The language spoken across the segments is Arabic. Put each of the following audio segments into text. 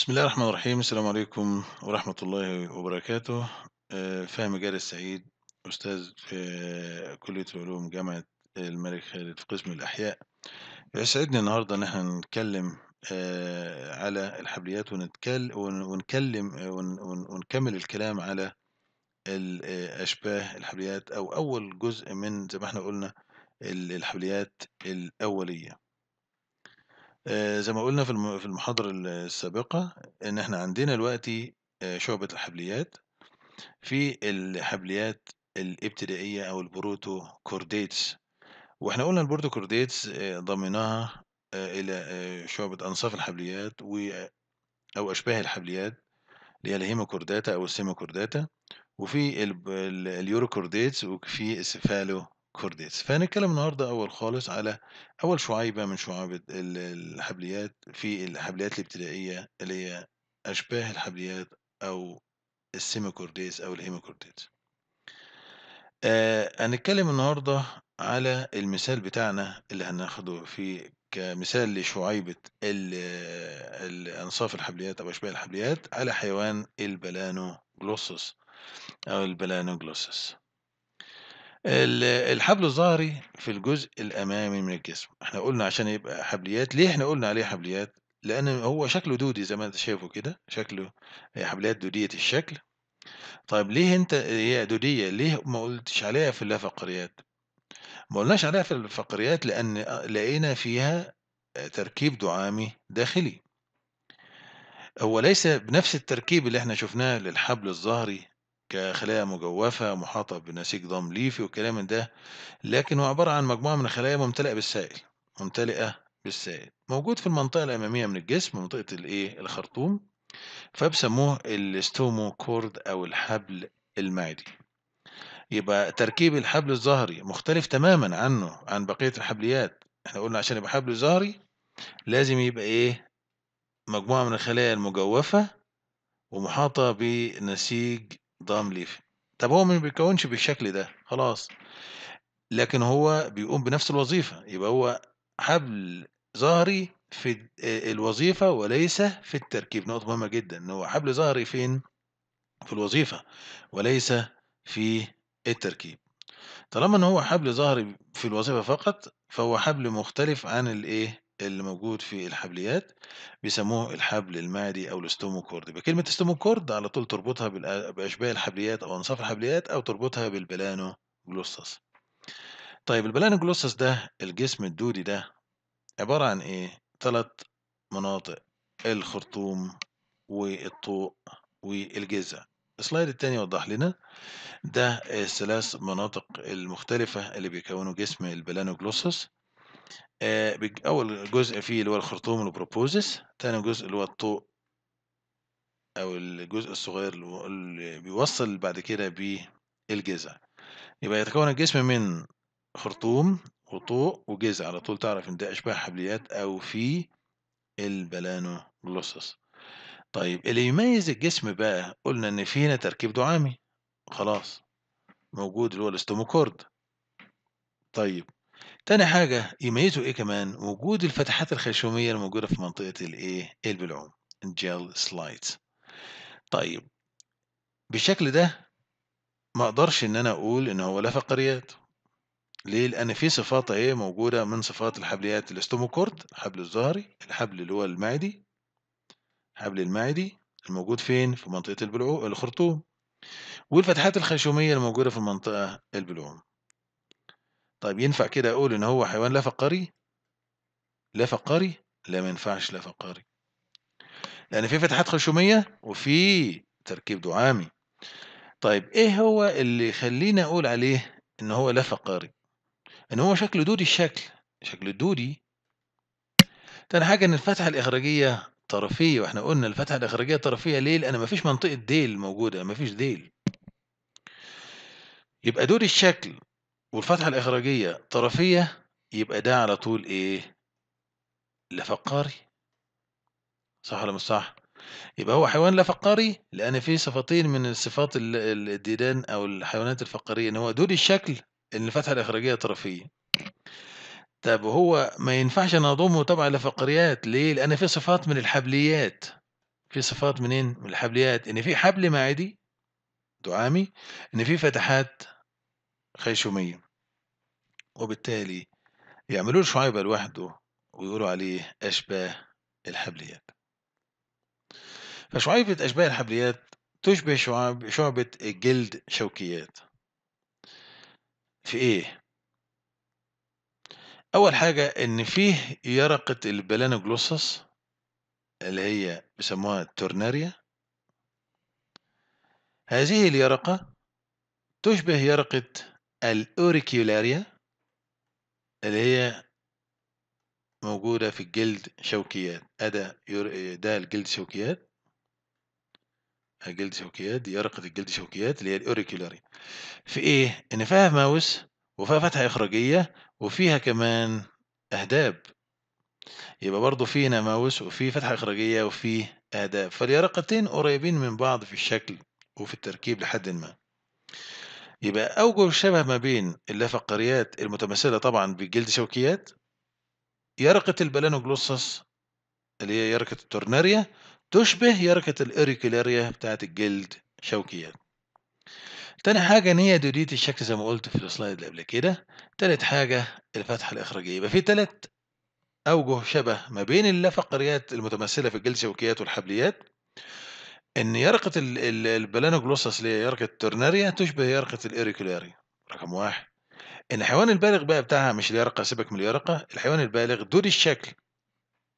بسم الله الرحمن الرحيم السلام عليكم ورحمة الله وبركاته آه، فهم جاري السعيد أستاذ في كلية العلوم جامعة الملك خالد في قسم الأحياء يسعدني النهاردة إن احنا نتكلم آه، على الحبليات ونتكلم ونكلم آه، ونكمل الكلام على أشباه الحبليات أو أول جزء من زي ما احنا قلنا الحبليات الأولية آه، زي ما قُلنا في المحاضرة السابقة، إن إحنا عندنا دلوقتي آه، شعبة الحبليات، في الحبليات الابتدائية أو البروتو كورديتس، وإحنا قُلنا البروتو كورديتس واحنا آه، قلنا البروتو كورديتس ضمناها ضميناها إلى شعبة أنصاف الحبليات و أو أشباه الحبليات، اللي هي الهيموكورداتا أو السيماكورداتا، وفي اليوروكورديتس وفي السيفالو كورديتس فهنتكلم النهاردة أول خالص على أول شعيبة من شعاب الحبليات في الحبليات الابتدائية اللي هي أشباه الحبليات أو السيميكورديس أو الهيميكورديس آه، هنتكلم النهاردة على المثال بتاعنا اللي هناخده في كمثال لشعيبة الأنصاف الحبليات أو أشباه الحبليات على حيوان البلانوجلوسس أو البلانوجلوسس الحبل الظهري في الجزء الأمامي من الجسم احنا قلنا عشان يبقى حبليات ليه احنا قلنا عليه حبليات لأن هو شكله دودي زي ما انت شايفه كده شكله حبليات دودية الشكل طيب ليه انت هي دودية ليه ما قلتش عليها في اللافقريات ما قلناش عليها في الفقريات لأن لقينا فيها تركيب دعامي داخلي هو ليس بنفس التركيب اللي احنا شفناه للحبل الظهري كخلايا مجوفة محاطة بنسيج ضم ليفي والكلام من ده لكن هو عبارة عن مجموعة من الخلايا ممتلئة بالسائل ممتلئة بالسائل موجود في المنطقة الأمامية من الجسم منطقة الإيه الخرطوم فبسموه الاستومو كورد أو الحبل المعدي يبقى تركيب الحبل الظهري مختلف تماما عنه عن بقية الحبليات احنا قلنا عشان يبقى حبل ظهري لازم يبقى ايه مجموعة من الخلايا المجوفة ومحاطة بنسيج ضام ليفي طب هو ما بيكونش بالشكل ده خلاص لكن هو بيقوم بنفس الوظيفة يبقى هو حبل ظهري في آه، الوظيفة وليس في التركيب نقطة مهمة جدا ان هو حبل ظهري فين في الوظيفة وليس في التركيب طالما ان هو حبل ظهري في الوظيفة فقط فهو حبل مختلف عن الايه اللي موجود في الحبليات بيسموه الحبل المعدي أو الاستوموكورد بكلمة استوموكورد على طول تربطها بأشباه الحبليات أو أنصاف الحبليات أو تربطها بالبلانو جلوسس طيب البلانو جلوسس ده الجسم الدودي ده عبارة عن إيه؟ ثلاث مناطق الخرطوم والطوق والجزع السلايد الثاني يوضح لنا ده الثلاث مناطق المختلفة اللي بيكونوا جسم البلانو جلوسس آه، أول جزء فيه اللي هو الخرطوم البروبوزس تاني جزء اللي هو الطوق أو الجزء الصغير اللي بيوصل بعد كده بالجزع يبقى يتكون الجسم من خرطوم وطوق وجزع على طول تعرف إن ده أشباه حبليات أو في البلانوجلوسس طيب اللي يميز الجسم بقى قلنا إن فينا تركيب دعامي خلاص موجود اللي هو الاستوموكورد طيب تاني حاجة يميزه إيه كمان وجود الفتحات الخشومية الموجودة في منطقة الإيه البلعوم الجيل سلايت طيب بالشكل ده ما اقدرش ان انا اقول ان هو لا فقريات ليه لان في صفات ايه موجوده من صفات الحبليات الاستوموكورد الحبل الظهري الحبل اللي هو المعدي الحبل المعدي الموجود فين في منطقه البلعوم الخرطوم والفتحات الخشوميه الموجوده في المنطقه البلعوم طيب ينفع كده أقول إن هو حيوان لا فقاري؟ لا فقاري؟ لا ما ينفعش لا فقاري. لأن في فتحات خشومية وفي تركيب دعامي. طيب إيه هو اللي يخلينا أقول عليه إن هو لا فقاري؟ إن هو شكله دودي الشكل، شكله دودي. تاني حاجة إن الفتحة الإخراجية طرفية وإحنا قلنا الفتحة الإخراجية طرفية ليه؟ لأن مفيش منطقة ديل موجودة، مفيش ديل. يبقى دودي الشكل والفتحة الإخراجية طرفية يبقى ده على طول إيه؟ لا فقاري صح ولا مش صح؟ يبقى هو حيوان لا فقاري لأن فيه صفتين من صفات الديدان أو الحيوانات الفقارية إن هو دول الشكل إن الفتحة الإخراجية طرفية طب هو ما ينفعش أنا أضمه طبعا لفقريات ليه؟ لأن فيه صفات من الحبليات في صفات منين؟ من الحبليات إن فيه حبل معدي دعامي إن فيه فتحات خيشومية وبالتالي يعملوا شعيب لوحده ويقولوا عليه أشباه الحبليات فشعيبة أشباه الحبليات تشبه شعب شعبة الجلد شوكيات في إيه؟ أول حاجة إن فيه يرقة البلانوجلوسس اللي هي بيسموها التورناريا هذه اليرقة تشبه يرقة الأوريكيولاريا اللي هي موجودة في الجلد شوكيات أدا ده الجلد شوكيات الجلد شوكيات دي يرقة الجلد شوكيات اللي هي الأوريكيولاريا في إيه؟ إن فيها ماوس وفيها فتحة إخراجية وفيها كمان أهداب يبقى برضه في هنا ماوس وفي فتحة إخراجية وفي أهداب فاليرقتين قريبين من بعض في الشكل وفي التركيب لحد ما يبقى أوجه شبه ما بين اللافقريات المتمثلة طبعًا بالجلد شوكيات، يرقة البلانوجلوسس اللي هي يرقة الترناريا تشبه يرقة الإيريكيلاريا بتاعة الجلد شوكيات. تاني حاجة إن هي دودية الشكل زي ما قلت في السلايد اللي قبل كده. تالت حاجة الفتحة الإخراجية، يبقى في تلات أوجه شبه ما بين اللافقريات المتمثلة في الجلد شوكيات والحبليات. إن يرقة البلانوجلوسس اللي هي يرقة الترناريا تشبه يرقة الإيريكولاريا رقم واحد إن الحيوان البالغ بقى بتاعها مش اليرقة سيبك من اليرقة الحيوان البالغ دون الشكل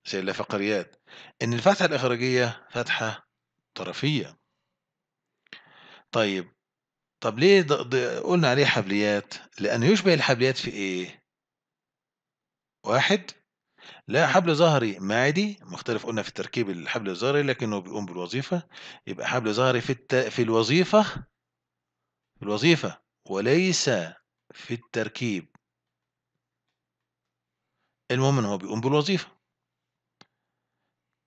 زي اللافقريات إن الفتحة الإخراجية فتحة طرفية طيب طب ليه ده ده قلنا عليه حبليات لأنه يشبه الحبليات في إيه؟ واحد لا حبل ظهري معدي مختلف قلنا في تركيب الحبل الظهري لكنه بيقوم بالوظيفة يبقى حبل ظهري في الت... في الوظيفة في الوظيفة وليس في التركيب المهم ان هو بيقوم بالوظيفة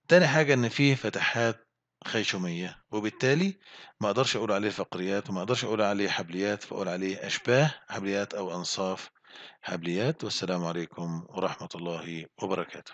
تاني حاجة ان فيه فتحات خيشومية وبالتالي ما اقدرش اقول عليه فقريات وما اقدرش اقول عليه حبليات فاقول عليه اشباه حبليات او انصاف هبليات والسلام عليكم ورحمة الله وبركاته